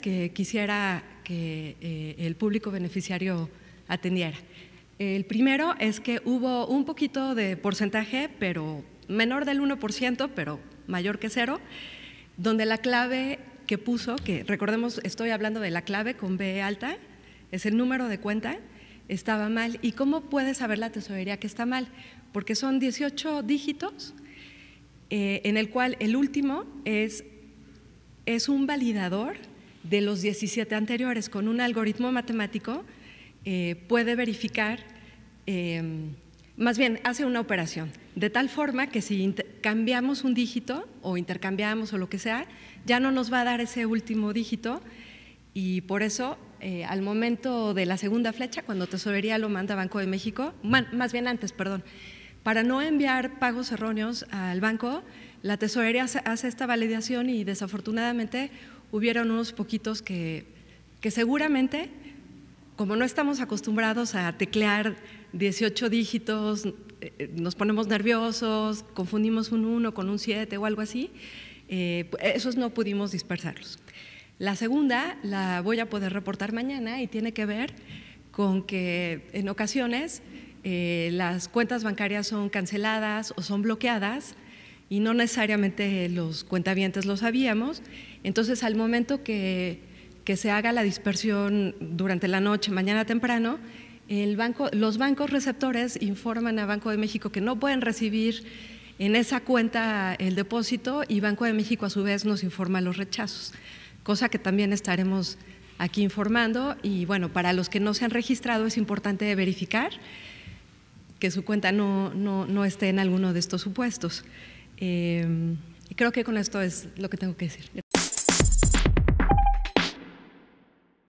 que quisiera que eh, el público beneficiario atendiera. El primero es que hubo un poquito de porcentaje, pero menor del 1%, pero mayor que cero, donde la clave que puso, que recordemos, estoy hablando de la clave con B alta, es el número de cuenta, estaba mal. ¿Y cómo puede saber la tesorería que está mal? Porque son 18 dígitos, eh, en el cual el último es, es un validador de los 17 anteriores con un algoritmo matemático, eh, puede verificar, em, más bien hace una operación, de tal forma que si cambiamos un dígito o intercambiamos o lo que sea, ya no nos va a dar ese último dígito y por eso eh, al momento de la segunda flecha, cuando Tesorería lo manda a Banco de México, más bien antes, perdón, para no enviar pagos erróneos al banco, la Tesorería hace esta validación y desafortunadamente hubieron unos poquitos que, que seguramente, como no estamos acostumbrados a teclear 18 dígitos, eh, eh, nos ponemos nerviosos, confundimos un 1 con un 7 o algo así, eh, esos no pudimos dispersarlos. La segunda la voy a poder reportar mañana y tiene que ver con que en ocasiones las cuentas bancarias son canceladas o son bloqueadas y no necesariamente los cuentavientes lo sabíamos. Entonces, al momento que, que se haga la dispersión durante la noche, mañana temprano, los bancos receptores informan a Banco de México que no pueden recibir en esa cuenta el depósito y Banco de México a su vez nos informa los rechazos, cosa que también estaremos aquí informando y bueno, para los que no se han registrado es importante verificar que su cuenta no, no, no esté en alguno de estos supuestos. Em, y creo que con esto es lo que tengo que decir.